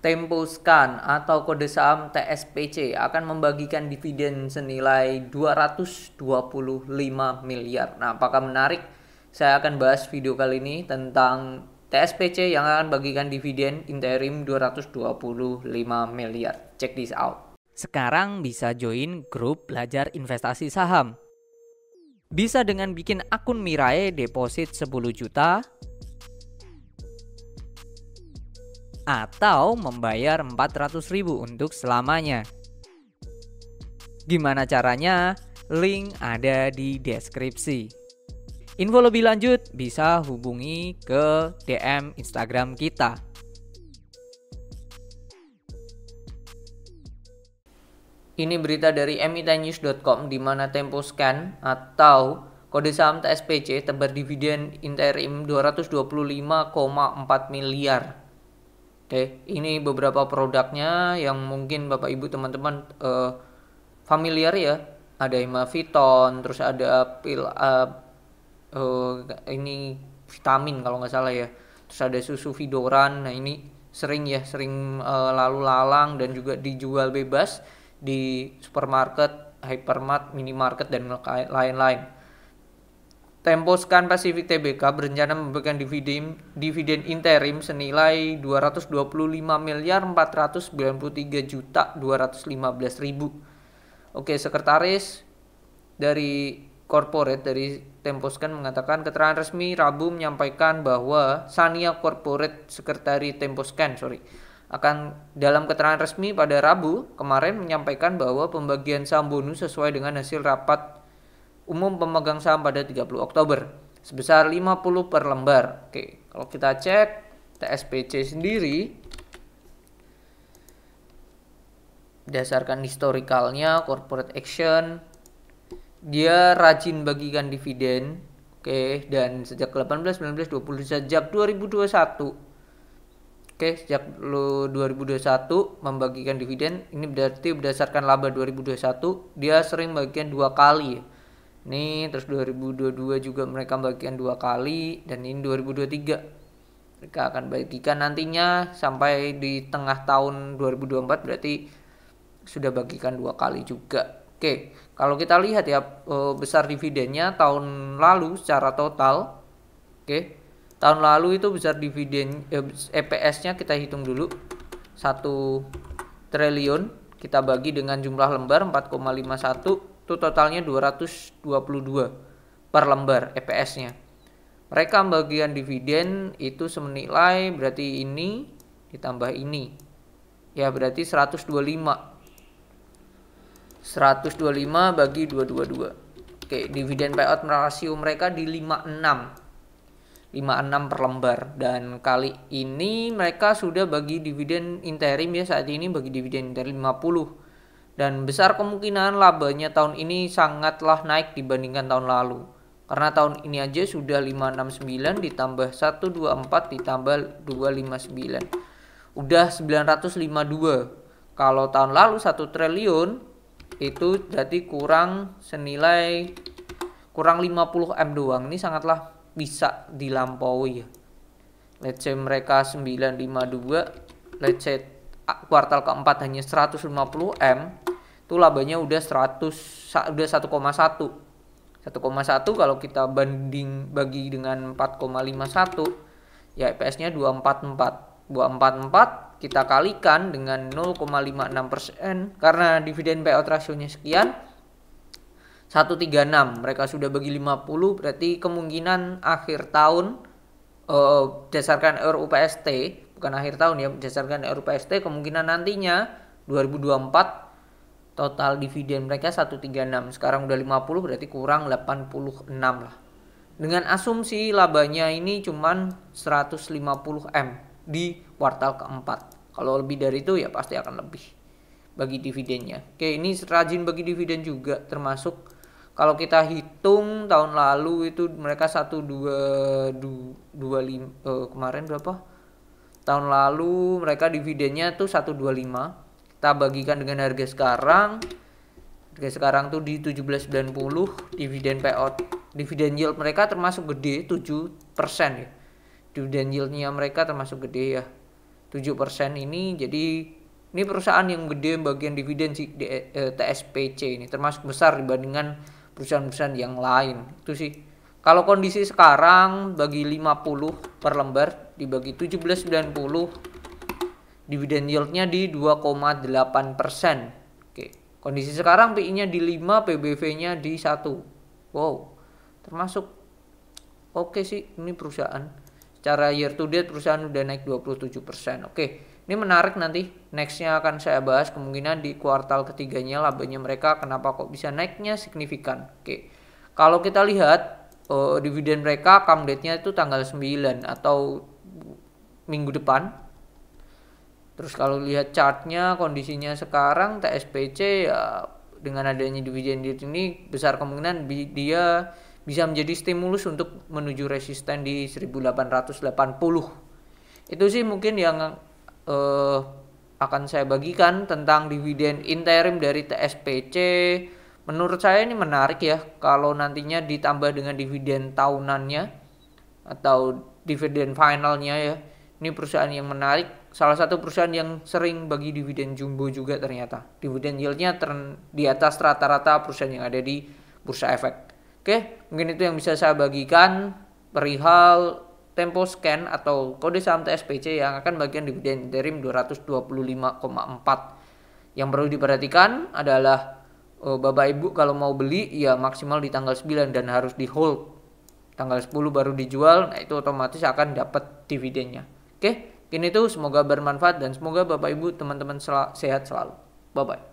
Tempo scan atau kode saham TSPC akan membagikan dividen senilai 225 miliar. Nah, apakah menarik? Saya akan bahas video kali ini tentang TSPC yang akan bagikan dividen interim 225 miliar. Check this out. Sekarang bisa join grup belajar investasi saham. Bisa dengan bikin akun Mirai deposit 10 juta, atau membayar 400.000 untuk selamanya. Gimana caranya? Link ada di deskripsi. Info lebih lanjut bisa hubungi ke DM Instagram kita. Ini berita dari emitanews.com di mana Tempo Scan atau kode saham TSPC tebar dividen interim 225,4 miliar. Oke, ini beberapa produknya yang mungkin Bapak Ibu teman-teman uh, familiar ya. Ada Imaviton, terus ada pil uh, uh, ini vitamin kalau nggak salah ya. Terus ada susu Vidoran. Nah, ini sering ya, sering uh, lalu lalang dan juga dijual bebas di supermarket, hypermart, minimarket dan lain-lain. Temposkan Pacific Tbk berencana memberikan dividen, dividen interim senilai 225 miliar 493 juta 215 ribu. Oke, sekretaris dari corporate dari Temposkan mengatakan keterangan resmi Rabu menyampaikan bahwa Sania Corporate Sekretari Temposkan, sorry, akan dalam keterangan resmi pada Rabu kemarin menyampaikan bahwa pembagian saham bonus sesuai dengan hasil rapat umum pemegang saham pada 30 Oktober sebesar 50 per lembar. Oke, kalau kita cek TSPC sendiri berdasarkan historikalnya corporate action dia rajin bagikan dividen. Oke, dan sejak 18 19 20 sejak 2021 Oke, sejak 2021 membagikan dividen, ini berarti berdasarkan laba 2021, dia sering bagian dua kali nih terus 2022 juga mereka bagikan dua kali dan ini 2023 mereka akan bagikan nantinya sampai di tengah tahun 2024 berarti sudah bagikan dua kali juga oke kalau kita lihat ya eh, besar dividennya tahun lalu secara total oke tahun lalu itu besar dividen eh, EPS-nya kita hitung dulu satu triliun kita bagi dengan jumlah lembar 4,51 itu totalnya 222 per lembar EPS-nya. Mereka bagian dividen itu semenilai berarti ini ditambah ini. Ya berarti 125. 125 bagi 222. Oke, dividen payout rasio mereka di 56. 56 per lembar dan kali ini mereka sudah bagi dividen interim ya saat ini bagi dividen interim 50 dan besar kemungkinan labanya tahun ini sangatlah naik dibandingkan tahun lalu. Karena tahun ini aja sudah 569 ditambah 124 ditambah 259. Udah 952. Kalau tahun lalu 1 triliun itu jadi kurang senilai kurang 50 M doang. Ini sangatlah bisa dilampaui ya. Let's say mereka 952, let's say kuartal keempat hanya 150 M, itu labanya udah 100 udah 1,1. 1,1 kalau kita banding bagi dengan 4,51 ya EPS-nya 244. 244 kita kalikan dengan 0,56% persen karena dividen payout ratio-nya sekian 136 mereka sudah bagi 50 berarti kemungkinan akhir tahun eh, berdasarkan RUPST bukan akhir tahun ya berdasarkan RUPST kemungkinan nantinya 2024 total dividen mereka 136 sekarang udah 50 berarti kurang 86 lah dengan asumsi labanya ini cuman 150 M di kuartal keempat kalau lebih dari itu ya pasti akan lebih bagi dividennya oke ini rajin bagi dividen juga termasuk kalau kita hitung tahun lalu itu mereka 1 2 2, eh, kemarin berapa tahun lalu mereka dividennya tuh 125 kita bagikan dengan harga sekarang harga sekarang tuh di 1790 dividen payout dividen yield mereka termasuk gede 7% ya dividen yieldnya mereka termasuk gede ya 7% ini jadi ini perusahaan yang gede bagian dividen si e, eh, TSPC ini termasuk besar dibandingkan perusahaan-perusahaan yang lain itu sih kalau kondisi sekarang bagi 50 per lembar dibagi 1790 dividen yieldnya di 2,8 persen oke kondisi sekarang PI nya di 5 PBV nya di 1 wow termasuk oke sih ini perusahaan secara year to date perusahaan udah naik 27 persen oke ini menarik nanti nextnya akan saya bahas kemungkinan di kuartal ketiganya labanya mereka kenapa kok bisa naiknya signifikan oke kalau kita lihat Oh, dividen mereka come date-nya itu tanggal 9 atau minggu depan. Terus kalau lihat chartnya kondisinya sekarang TSPC ya dengan adanya dividen yield ini besar kemungkinan dia bisa menjadi stimulus untuk menuju resisten di 1880. Itu sih mungkin yang eh, akan saya bagikan tentang dividen interim dari TSPC. Menurut saya ini menarik ya kalau nantinya ditambah dengan dividen tahunannya atau dividen finalnya ya ini perusahaan yang menarik, salah satu perusahaan yang sering bagi dividen jumbo juga ternyata. Dividen yieldnya ter- di atas rata-rata perusahaan yang ada di bursa efek. Oke, mungkin itu yang bisa saya bagikan perihal tempo scan atau kode saham TSPC yang akan bagian dividen interim 225,4. Yang perlu diperhatikan adalah oh, Bapak Ibu kalau mau beli ya maksimal di tanggal 9 dan harus di hold. Tanggal 10 baru dijual, nah itu otomatis akan dapat dividennya. Oke, ini tuh semoga bermanfaat dan semoga Bapak Ibu teman-teman sel sehat selalu. Bye bye.